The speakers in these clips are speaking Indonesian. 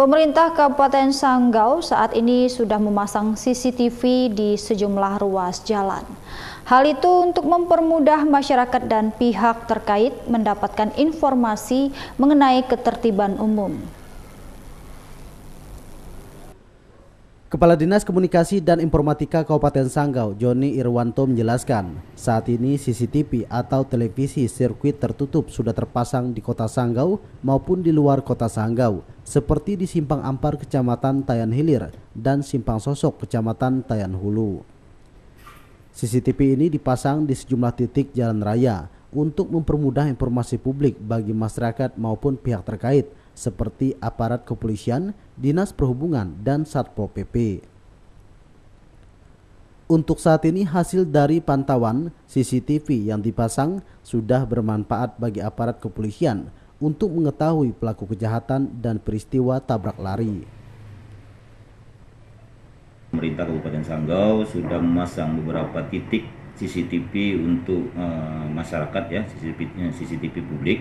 Pemerintah Kabupaten Sanggau saat ini sudah memasang CCTV di sejumlah ruas jalan. Hal itu untuk mempermudah masyarakat dan pihak terkait mendapatkan informasi mengenai ketertiban umum. Kepala Dinas Komunikasi dan Informatika Kabupaten Sanggau, Joni Irwanto menjelaskan, saat ini CCTV atau televisi sirkuit tertutup sudah terpasang di kota Sanggau maupun di luar kota Sanggau, seperti di Simpang Ampar Kecamatan Tayan Hilir dan Simpang Sosok Kecamatan Tayan Hulu. CCTV ini dipasang di sejumlah titik jalan raya untuk mempermudah informasi publik bagi masyarakat maupun pihak terkait – seperti aparat kepolisian, dinas perhubungan, dan Satpol PP. Untuk saat ini hasil dari pantauan CCTV yang dipasang sudah bermanfaat bagi aparat kepolisian untuk mengetahui pelaku kejahatan dan peristiwa tabrak lari. Pemerintah Kabupaten Sanggau sudah memasang beberapa titik CCTV untuk uh, masyarakat ya, CCTV, eh, CCTV publik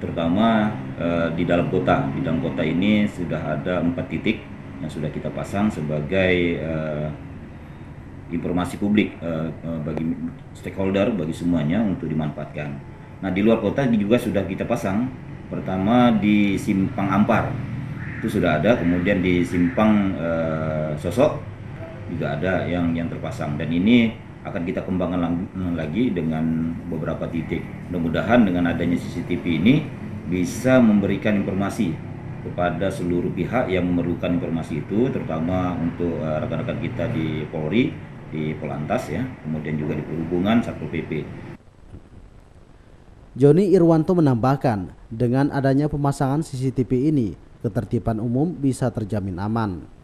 terutama eh, di dalam kota. Di dalam kota ini sudah ada empat titik yang sudah kita pasang sebagai eh, informasi publik eh, eh bagi stakeholder, bagi semuanya untuk dimanfaatkan. Nah di luar kota juga sudah kita pasang. Pertama di Simpang Ampar itu sudah ada, kemudian di Simpang eh, Sosok juga ada yang yang terpasang dan ini akan kita kembangkan lagi dengan beberapa titik. Mudah-mudahan dengan adanya CCTV ini bisa memberikan informasi kepada seluruh pihak yang memerlukan informasi itu, terutama untuk eh, rekan-rekan kita di Polri, di Polantas ya, kemudian juga di Perhubungan, Satpol PP. Joni Irwanto menambahkan, dengan adanya pemasangan CCTV ini, ketertiban umum bisa terjamin aman.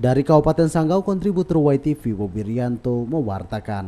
Dari Kabupaten Sanggau, kontributor YTV Bobi mewartakan.